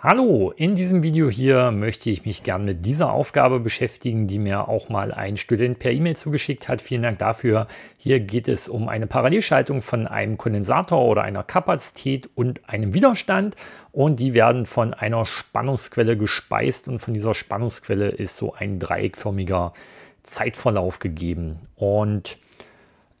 Hallo, in diesem Video hier möchte ich mich gern mit dieser Aufgabe beschäftigen, die mir auch mal ein Student per E-Mail zugeschickt hat. Vielen Dank dafür. Hier geht es um eine Parallelschaltung von einem Kondensator oder einer Kapazität und einem Widerstand und die werden von einer Spannungsquelle gespeist und von dieser Spannungsquelle ist so ein dreieckförmiger Zeitverlauf gegeben und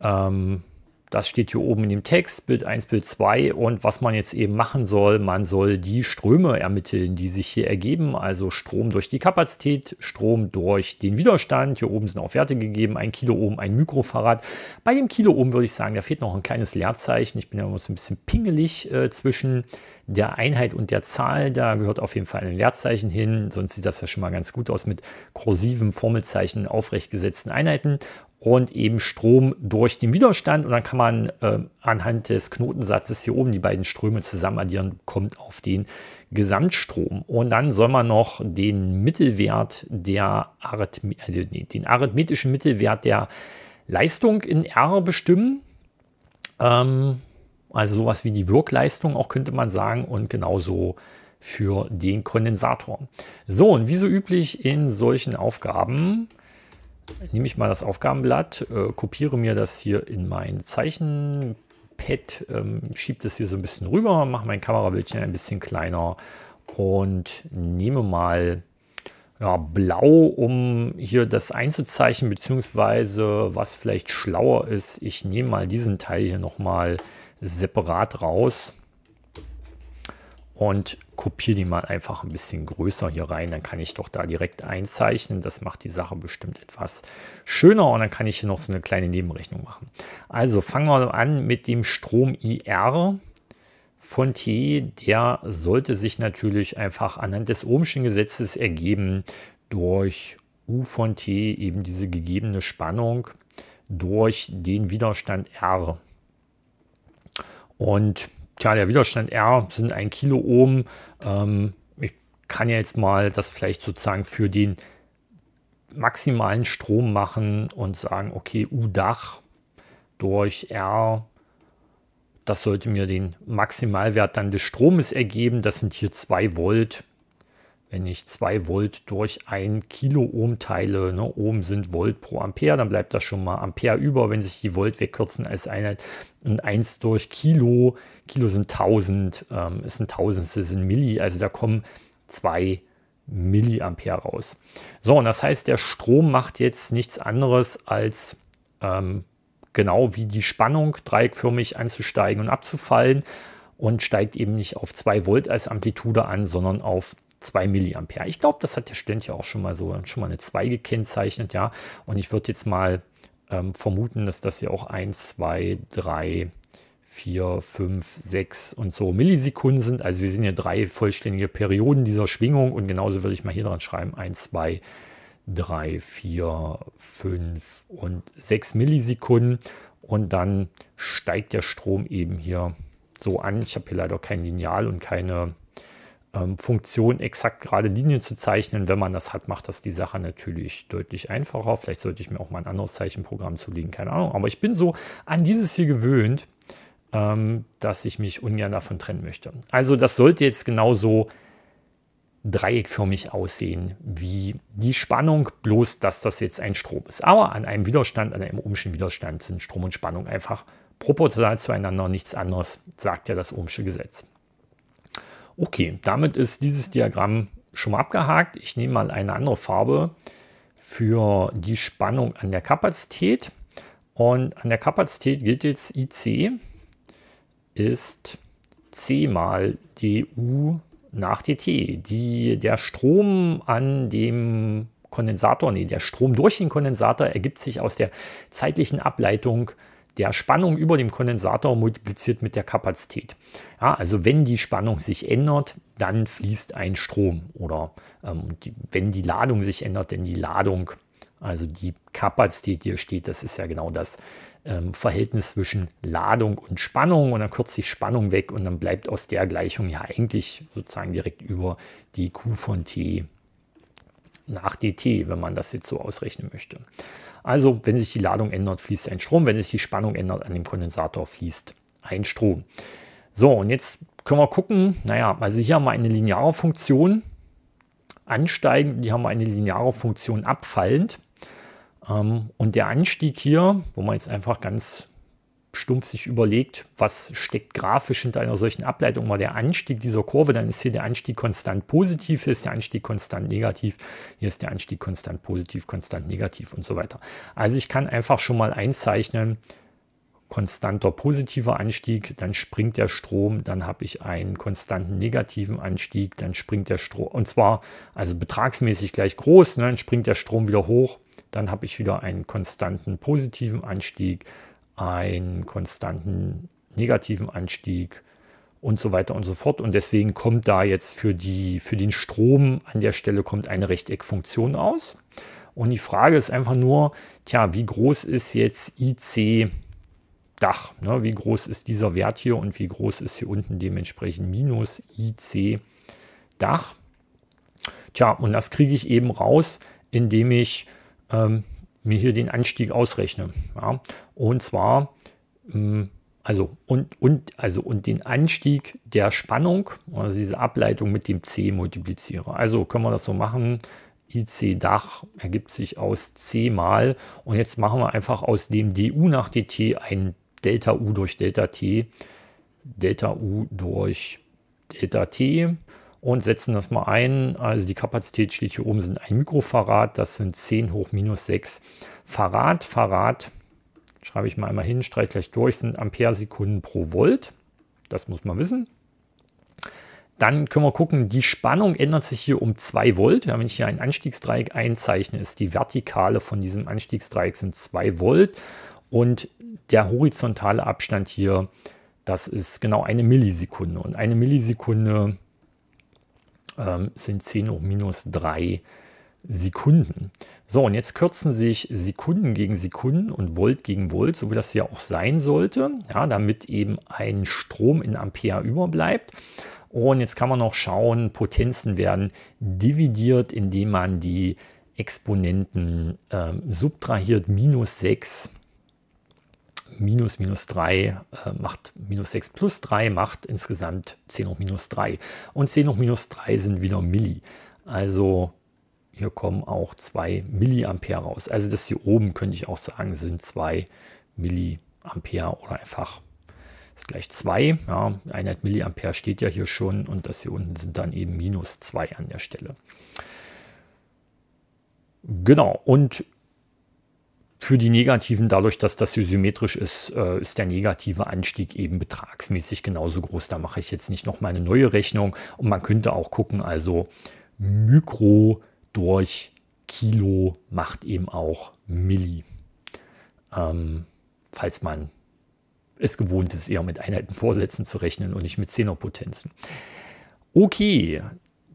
ähm, das steht hier oben in dem Text, Bild 1, Bild 2. Und was man jetzt eben machen soll, man soll die Ströme ermitteln, die sich hier ergeben. Also Strom durch die Kapazität, Strom durch den Widerstand. Hier oben sind auch Werte gegeben, ein Kilo Kiloohm, ein Mikrofarad. Bei dem Kilo Kiloohm würde ich sagen, da fehlt noch ein kleines Leerzeichen. Ich bin ja immer so ein bisschen pingelig äh, zwischen der Einheit und der Zahl. Da gehört auf jeden Fall ein Leerzeichen hin. Sonst sieht das ja schon mal ganz gut aus mit kursiven Formelzeichen aufrecht gesetzten Einheiten und eben Strom durch den Widerstand. Und dann kann man äh, anhand des Knotensatzes hier oben die beiden Ströme zusammen addieren, kommt auf den Gesamtstrom. Und dann soll man noch den Mittelwert der Arithme also den arithmetischen Mittelwert der Leistung in R bestimmen. Ähm, also sowas wie die Wirkleistung auch könnte man sagen und genauso für den Kondensator. So, und wie so üblich in solchen Aufgaben nehme ich mal das Aufgabenblatt, äh, kopiere mir das hier in mein Zeichenpad, ähm, schiebe das hier so ein bisschen rüber, mache mein Kamerabildchen ein bisschen kleiner und nehme mal ja, blau, um hier das einzuzeichnen, beziehungsweise was vielleicht schlauer ist, ich nehme mal diesen Teil hier nochmal separat raus und kopiere die mal einfach ein bisschen größer hier rein. Dann kann ich doch da direkt einzeichnen. Das macht die Sache bestimmt etwas schöner und dann kann ich hier noch so eine kleine Nebenrechnung machen. Also fangen wir an mit dem Strom IR von T. Der sollte sich natürlich einfach anhand des ohmschen Gesetzes ergeben durch U von T, eben diese gegebene Spannung durch den Widerstand R. Und Tja, der Widerstand R sind ein Kiloohm. Ähm, ich kann ja jetzt mal das vielleicht sozusagen für den maximalen Strom machen und sagen, okay, U-Dach durch R, das sollte mir den Maximalwert dann des Stromes ergeben. Das sind hier 2 Volt wenn ich 2 Volt durch 1 Kiloohm teile, ne, Ohm sind Volt pro Ampere, dann bleibt das schon mal Ampere über, wenn sich die Volt wegkürzen als Einheit. Und 1 durch Kilo, Kilo sind 1000, ähm, ist ein Tausendstel, sind Milli, also da kommen 2 Milliampere raus. So, und das heißt, der Strom macht jetzt nichts anderes als ähm, genau wie die Spannung dreieckförmig anzusteigen und abzufallen und steigt eben nicht auf 2 Volt als Amplitude an, sondern auf 2 2 mA. Ich glaube, das hat der Student ja auch schon mal so, schon mal eine 2 gekennzeichnet, ja. Und ich würde jetzt mal ähm, vermuten, dass das hier auch 1, 2, 3, 4, 5, 6 und so Millisekunden sind. Also wir sehen hier drei vollständige Perioden dieser Schwingung und genauso würde ich mal hier dran schreiben, 1, 2, 3, 4, 5 und 6 Millisekunden und dann steigt der Strom eben hier so an. Ich habe hier leider kein Lineal und keine ähm, Funktion exakt gerade Linien zu zeichnen. Wenn man das hat, macht das die Sache natürlich deutlich einfacher. Vielleicht sollte ich mir auch mal ein anderes Zeichenprogramm zulegen, keine Ahnung. Aber ich bin so an dieses hier gewöhnt, ähm, dass ich mich ungern davon trennen möchte. Also das sollte jetzt genauso dreieckförmig aussehen wie die Spannung, bloß dass das jetzt ein Strom ist. Aber an einem Widerstand, an einem ohmschen Widerstand sind Strom und Spannung einfach proportional zueinander, nichts anderes, sagt ja das ohmsche Gesetz. Okay, damit ist dieses Diagramm schon mal abgehakt. Ich nehme mal eine andere Farbe für die Spannung an der Kapazität. Und an der Kapazität gilt jetzt IC ist C mal DU nach DT. Die, der Strom an dem Kondensator, nee, der Strom durch den Kondensator ergibt sich aus der zeitlichen Ableitung der Spannung über dem Kondensator multipliziert mit der Kapazität. Ja, also wenn die Spannung sich ändert, dann fließt ein Strom oder ähm, die, wenn die Ladung sich ändert, denn die Ladung, also die Kapazität, die hier steht, das ist ja genau das ähm, Verhältnis zwischen Ladung und Spannung und dann kürzt sich Spannung weg und dann bleibt aus der Gleichung ja eigentlich sozusagen direkt über die Q von T nach dt, wenn man das jetzt so ausrechnen möchte. Also wenn sich die Ladung ändert, fließt ein Strom. Wenn sich die Spannung ändert an dem Kondensator, fließt ein Strom. So, und jetzt können wir gucken, naja, also hier haben wir eine lineare Funktion ansteigend, hier haben wir eine lineare Funktion abfallend. Ähm, und der Anstieg hier, wo man jetzt einfach ganz stumpf sich überlegt, was steckt grafisch hinter einer solchen Ableitung, war der Anstieg dieser Kurve, dann ist hier der Anstieg konstant positiv, hier ist der Anstieg konstant negativ, hier ist der Anstieg konstant positiv, konstant negativ und so weiter. Also ich kann einfach schon mal einzeichnen, konstanter positiver Anstieg, dann springt der Strom, dann habe ich einen konstanten negativen Anstieg, dann springt der Strom, und zwar also betragsmäßig gleich groß, ne, dann springt der Strom wieder hoch, dann habe ich wieder einen konstanten positiven Anstieg, einen konstanten negativen Anstieg und so weiter und so fort. Und deswegen kommt da jetzt für, die, für den Strom an der Stelle kommt eine Rechteckfunktion aus. Und die Frage ist einfach nur, tja, wie groß ist jetzt IC Dach? Ne? Wie groß ist dieser Wert hier und wie groß ist hier unten dementsprechend minus IC Dach? Tja, und das kriege ich eben raus, indem ich ähm, mir hier den Anstieg ausrechne. Ja? Und zwar, ähm, also und, und, also und den Anstieg der Spannung, also diese Ableitung mit dem C multipliziere. Also können wir das so machen. IC Dach ergibt sich aus C mal. Und jetzt machen wir einfach aus dem DU nach DT ein Delta U durch Delta T. Delta U durch Delta T und setzen das mal ein. Also die Kapazität steht hier oben, sind ein Mikrofarad, das sind 10 hoch minus 6 Farad. Farad, schreibe ich mal einmal hin, streich gleich durch, sind Amperesekunden pro Volt. Das muss man wissen. Dann können wir gucken, die Spannung ändert sich hier um 2 Volt. Ja, wenn ich hier ein Anstiegsdreieck einzeichne, ist die Vertikale von diesem Anstiegsdreieck sind 2 Volt und der horizontale Abstand hier, das ist genau eine Millisekunde. Und eine Millisekunde ähm, sind 10 hoch minus 3 Sekunden. So, und jetzt kürzen sich Sekunden gegen Sekunden und Volt gegen Volt, so wie das ja auch sein sollte, ja, damit eben ein Strom in Ampere überbleibt. Und jetzt kann man noch schauen, Potenzen werden dividiert, indem man die Exponenten äh, subtrahiert, minus 6 minus minus 3 äh, macht minus 6 plus 3 macht insgesamt 10 hoch minus 3. Und 10 hoch minus 3 sind wieder Milli. Also hier kommen auch 2 Milliampere raus. Also das hier oben könnte ich auch sagen, sind 2 Milliampere oder einfach ist gleich 2. Ja, Einheit Milliampere steht ja hier schon und das hier unten sind dann eben minus 2 an der Stelle. Genau, und für die Negativen, dadurch, dass das hier symmetrisch ist, äh, ist der negative Anstieg eben betragsmäßig genauso groß. Da mache ich jetzt nicht nochmal eine neue Rechnung. Und man könnte auch gucken, also Mikro durch Kilo macht eben auch Milli. Ähm, falls man es gewohnt ist, eher mit Einheiten Einheitenvorsätzen zu rechnen und nicht mit Zehnerpotenzen. Okay,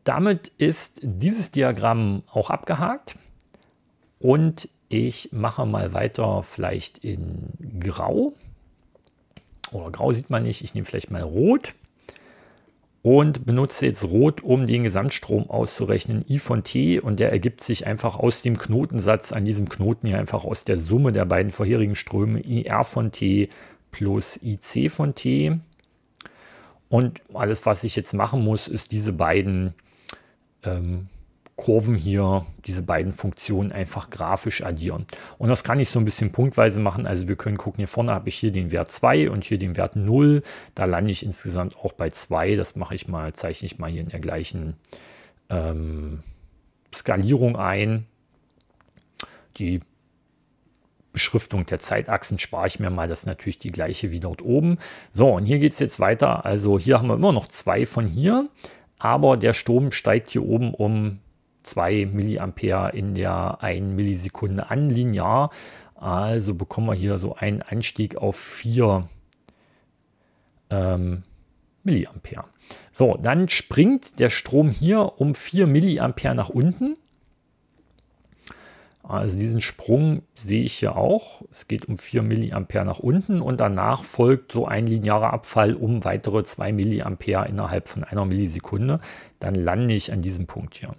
damit ist dieses Diagramm auch abgehakt. Und ich mache mal weiter vielleicht in Grau. Oder Grau sieht man nicht. Ich nehme vielleicht mal Rot. Und benutze jetzt Rot, um den Gesamtstrom auszurechnen, I von T. Und der ergibt sich einfach aus dem Knotensatz an diesem Knoten hier, einfach aus der Summe der beiden vorherigen Ströme, IR von T plus IC von T. Und alles, was ich jetzt machen muss, ist diese beiden ähm, Kurven hier diese beiden Funktionen einfach grafisch addieren. Und das kann ich so ein bisschen punktweise machen. Also wir können gucken, hier vorne habe ich hier den Wert 2 und hier den Wert 0. Da lande ich insgesamt auch bei 2. Das mache ich mal, zeichne ich mal hier in der gleichen ähm, Skalierung ein. Die Beschriftung der Zeitachsen spare ich mir mal, das ist natürlich die gleiche wie dort oben. So, und hier geht es jetzt weiter. Also hier haben wir immer noch zwei von hier, aber der Sturm steigt hier oben um 2 mA in der 1 Millisekunde an linear. Also bekommen wir hier so einen Anstieg auf 4 ähm, Milliampere. So, dann springt der Strom hier um 4 Milliampere nach unten. Also diesen Sprung sehe ich hier auch. Es geht um 4 Milliampere nach unten und danach folgt so ein linearer Abfall um weitere 2 Milliampere innerhalb von einer Millisekunde. Dann lande ich an diesem Punkt hier.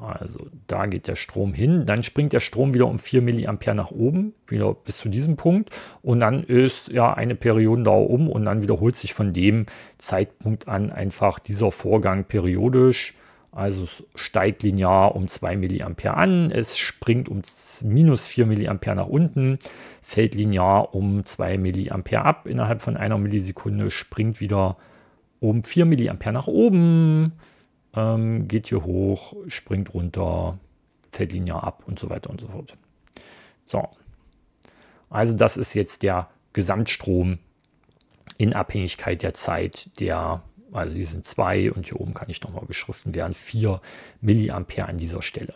Also da geht der Strom hin, dann springt der Strom wieder um 4 mA nach oben, wieder bis zu diesem Punkt und dann ist ja eine Periodendauer um und dann wiederholt sich von dem Zeitpunkt an einfach dieser Vorgang periodisch. Also es steigt linear um 2 mA an, es springt um minus 4 mA nach unten, fällt linear um 2 mA ab innerhalb von einer Millisekunde, springt wieder um 4 mA nach oben, ähm, geht hier hoch, springt runter, fällt linear ab und so weiter und so fort. So, also das ist jetzt der Gesamtstrom in Abhängigkeit der Zeit der, also hier sind zwei und hier oben kann ich nochmal beschriften, wären 4 Milliampere an dieser Stelle.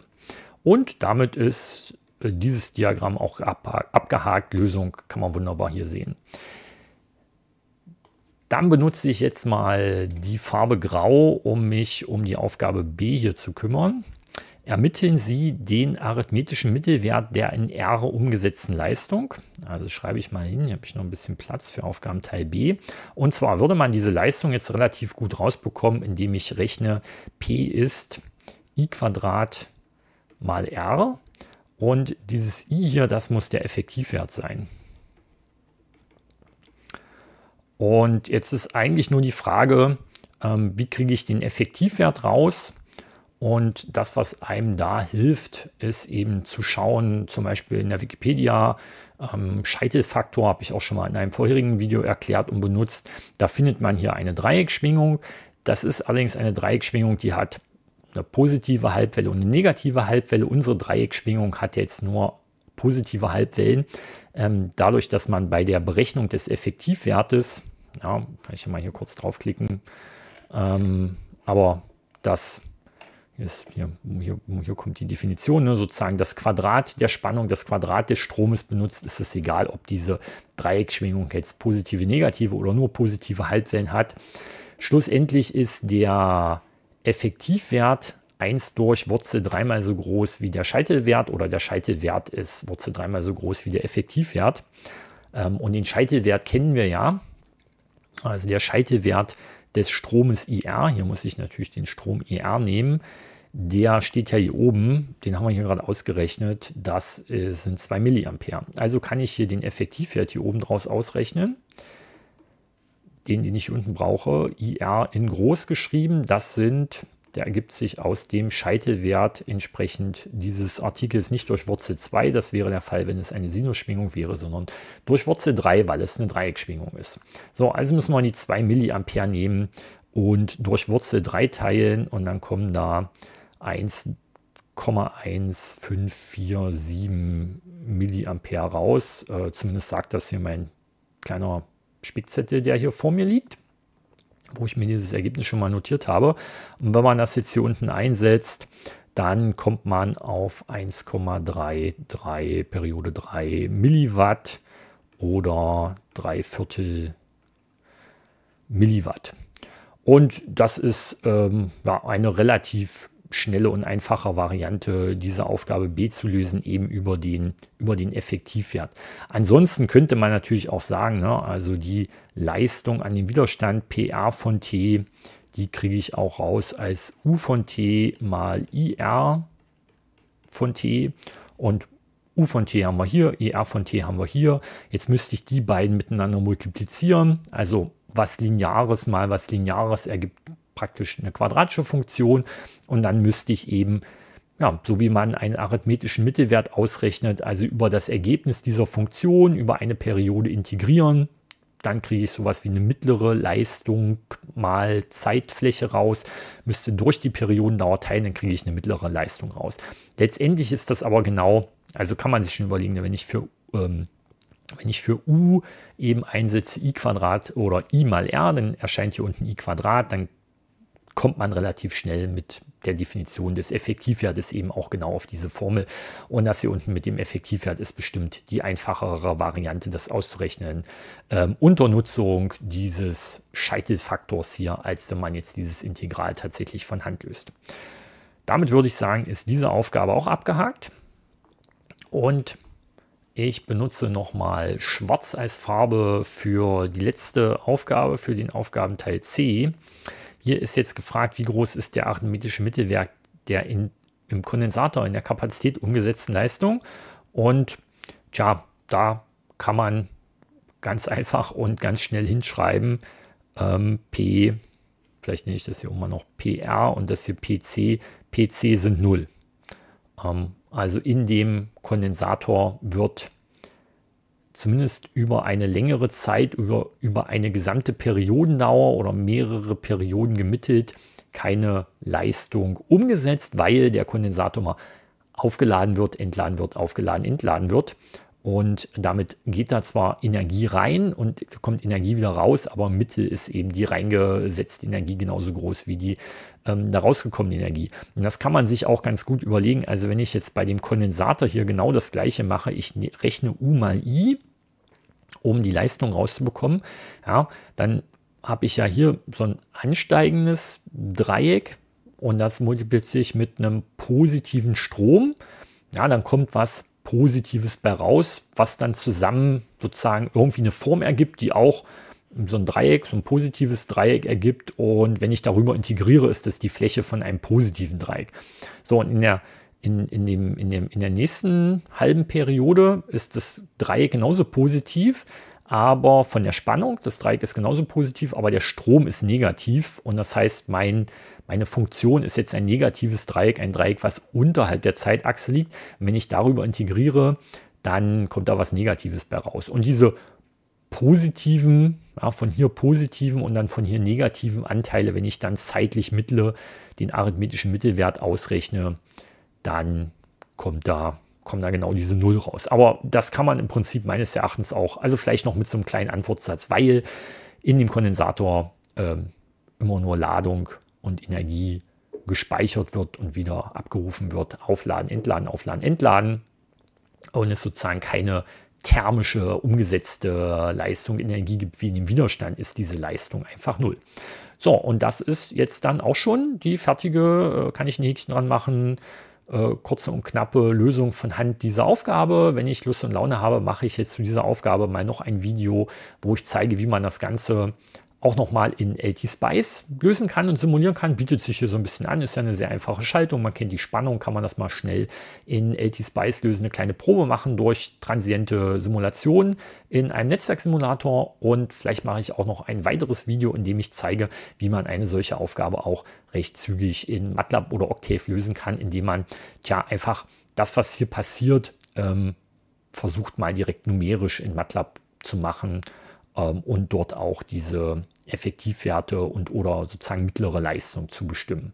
Und damit ist äh, dieses Diagramm auch abgehakt. Lösung kann man wunderbar hier sehen. Dann benutze ich jetzt mal die Farbe Grau, um mich um die Aufgabe B hier zu kümmern. Ermitteln Sie den arithmetischen Mittelwert der in R umgesetzten Leistung. Also schreibe ich mal hin, hier habe ich noch ein bisschen Platz für Aufgabenteil B. Und zwar würde man diese Leistung jetzt relativ gut rausbekommen, indem ich rechne, P ist I Quadrat mal R. Und dieses I hier, das muss der Effektivwert sein. Und jetzt ist eigentlich nur die Frage, ähm, wie kriege ich den Effektivwert raus? Und das, was einem da hilft, ist eben zu schauen, zum Beispiel in der Wikipedia, ähm, Scheitelfaktor habe ich auch schon mal in einem vorherigen Video erklärt und benutzt. Da findet man hier eine Dreieckschwingung. Das ist allerdings eine Dreieckschwingung, die hat eine positive Halbwelle und eine negative Halbwelle. Unsere Dreieckschwingung hat jetzt nur positive Halbwellen, ähm, dadurch, dass man bei der Berechnung des Effektivwertes, ja, kann ich mal hier kurz draufklicken, ähm, aber das ist hier, hier, hier kommt die Definition, ne, sozusagen das Quadrat der Spannung, das Quadrat des Stromes benutzt, ist es egal, ob diese Dreieckschwingung jetzt positive, negative oder nur positive Halbwellen hat. Schlussendlich ist der Effektivwert 1 durch Wurzel dreimal so groß wie der Scheitelwert oder der Scheitelwert ist Wurzel dreimal so groß wie der Effektivwert. Ähm, und den Scheitelwert kennen wir ja. Also der Scheitelwert des Stromes IR, hier muss ich natürlich den Strom IR nehmen, der steht ja hier oben, den haben wir hier gerade ausgerechnet, das äh, sind 2 mA. Also kann ich hier den Effektivwert hier oben draus ausrechnen den, den ich unten brauche, IR in groß geschrieben. Das sind der ergibt sich aus dem Scheitelwert entsprechend dieses Artikels nicht durch Wurzel 2, das wäre der Fall, wenn es eine Sinusschwingung wäre, sondern durch Wurzel 3, weil es eine Dreieckschwingung ist. So, also müssen wir die 2 mA nehmen und durch Wurzel 3 teilen und dann kommen da 1,1547 mA raus. Äh, zumindest sagt das hier mein kleiner Spickzettel, der hier vor mir liegt wo ich mir dieses Ergebnis schon mal notiert habe. Und wenn man das jetzt hier unten einsetzt, dann kommt man auf 1,33 Periode 3 Milliwatt oder 3 Viertel Milliwatt. Und das ist ähm, ja, eine relativ schnelle und einfache Variante, diese Aufgabe B zu lösen, eben über den, über den Effektivwert. Ansonsten könnte man natürlich auch sagen, ne, also die Leistung an dem Widerstand PA von T, die kriege ich auch raus als U von T mal IR von T und U von T haben wir hier, IR e von T haben wir hier. Jetzt müsste ich die beiden miteinander multiplizieren. Also was Lineares mal was Lineares ergibt praktisch eine quadratische Funktion und dann müsste ich eben, ja, so wie man einen arithmetischen Mittelwert ausrechnet, also über das Ergebnis dieser Funktion, über eine Periode integrieren, dann kriege ich sowas wie eine mittlere Leistung mal Zeitfläche raus, müsste durch die Periodendauer teilen, dann kriege ich eine mittlere Leistung raus. Letztendlich ist das aber genau, also kann man sich schon überlegen, wenn ich für, ähm, wenn ich für u eben einsetze i Quadrat oder i mal r, dann erscheint hier unten i Quadrat, dann kommt man relativ schnell mit der Definition des Effektivwertes eben auch genau auf diese Formel. Und das hier unten mit dem Effektivwert ist bestimmt die einfachere Variante, das auszurechnen. Ähm, unter Nutzung dieses Scheitelfaktors hier, als wenn man jetzt dieses Integral tatsächlich von Hand löst. Damit würde ich sagen, ist diese Aufgabe auch abgehakt. Und ich benutze nochmal Schwarz als Farbe für die letzte Aufgabe, für den Aufgabenteil C. Hier ist jetzt gefragt, wie groß ist der arithmetische Mittelwert der in, im Kondensator in der Kapazität umgesetzten Leistung. Und tja, da kann man ganz einfach und ganz schnell hinschreiben, ähm, P, vielleicht nenne ich das hier immer noch PR und das hier PC, PC sind 0. Ähm, also in dem Kondensator wird zumindest über eine längere Zeit, über, über eine gesamte Periodendauer oder mehrere Perioden gemittelt, keine Leistung umgesetzt, weil der Kondensator mal aufgeladen wird, entladen wird, aufgeladen, entladen wird. Und damit geht da zwar Energie rein und kommt Energie wieder raus, aber Mitte ist eben die reingesetzte Energie genauso groß wie die ähm, da rausgekommene Energie. Und das kann man sich auch ganz gut überlegen. Also wenn ich jetzt bei dem Kondensator hier genau das gleiche mache, ich ne-, rechne U mal I, um die Leistung rauszubekommen, ja, dann habe ich ja hier so ein ansteigendes Dreieck und das multipliziere ich mit einem positiven Strom. Ja, dann kommt was Positives bei raus, was dann zusammen sozusagen irgendwie eine Form ergibt, die auch so ein Dreieck, so ein positives Dreieck ergibt. Und wenn ich darüber integriere, ist das die Fläche von einem positiven Dreieck. So, und in der, in, in, dem, in, dem, in der nächsten halben Periode ist das Dreieck genauso positiv, aber von der Spannung, das Dreieck ist genauso positiv, aber der Strom ist negativ und das heißt, mein, meine Funktion ist jetzt ein negatives Dreieck, ein Dreieck, was unterhalb der Zeitachse liegt. Und wenn ich darüber integriere, dann kommt da was Negatives bei raus. Und diese positiven, ja, von hier positiven und dann von hier negativen Anteile, wenn ich dann zeitlich mittle, den arithmetischen Mittelwert ausrechne, dann kommt da kommen da genau diese Null raus. Aber das kann man im Prinzip meines Erachtens auch, also vielleicht noch mit so einem kleinen Antwortsatz, weil in dem Kondensator äh, immer nur Ladung und Energie gespeichert wird und wieder abgerufen wird. Aufladen, entladen, aufladen, entladen. Und es sozusagen keine thermische umgesetzte Leistung, Energie gibt wie in dem Widerstand, ist diese Leistung einfach null. So, und das ist jetzt dann auch schon die fertige, äh, kann ich ein Häkchen dran machen, äh, kurze und knappe Lösung von Hand dieser Aufgabe. Wenn ich Lust und Laune habe, mache ich jetzt zu dieser Aufgabe mal noch ein Video, wo ich zeige, wie man das Ganze auch nochmal in LT-Spice lösen kann und simulieren kann, bietet sich hier so ein bisschen an. Ist ja eine sehr einfache Schaltung. Man kennt die Spannung, kann man das mal schnell in LT-Spice lösen, eine kleine Probe machen durch transiente Simulationen in einem Netzwerksimulator. Und vielleicht mache ich auch noch ein weiteres Video, in dem ich zeige, wie man eine solche Aufgabe auch recht zügig in MATLAB oder Octave lösen kann, indem man tja einfach das, was hier passiert, ähm, versucht mal direkt numerisch in MATLAB zu machen ähm, und dort auch diese Effektivwerte und oder sozusagen mittlere Leistung zu bestimmen.